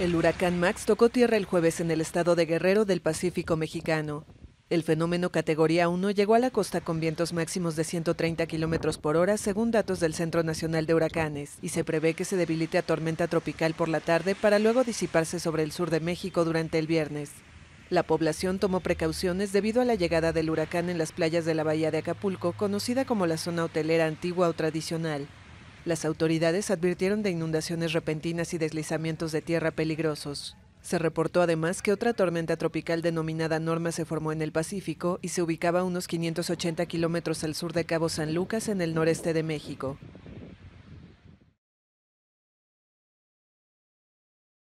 El huracán Max tocó tierra el jueves en el estado de Guerrero del Pacífico mexicano. El fenómeno categoría 1 llegó a la costa con vientos máximos de 130 kilómetros por hora, según datos del Centro Nacional de Huracanes, y se prevé que se debilite a tormenta tropical por la tarde para luego disiparse sobre el sur de México durante el viernes. La población tomó precauciones debido a la llegada del huracán en las playas de la bahía de Acapulco, conocida como la zona hotelera antigua o tradicional, las autoridades advirtieron de inundaciones repentinas y deslizamientos de tierra peligrosos. Se reportó además que otra tormenta tropical denominada Norma se formó en el Pacífico y se ubicaba a unos 580 kilómetros al sur de Cabo San Lucas en el noreste de México.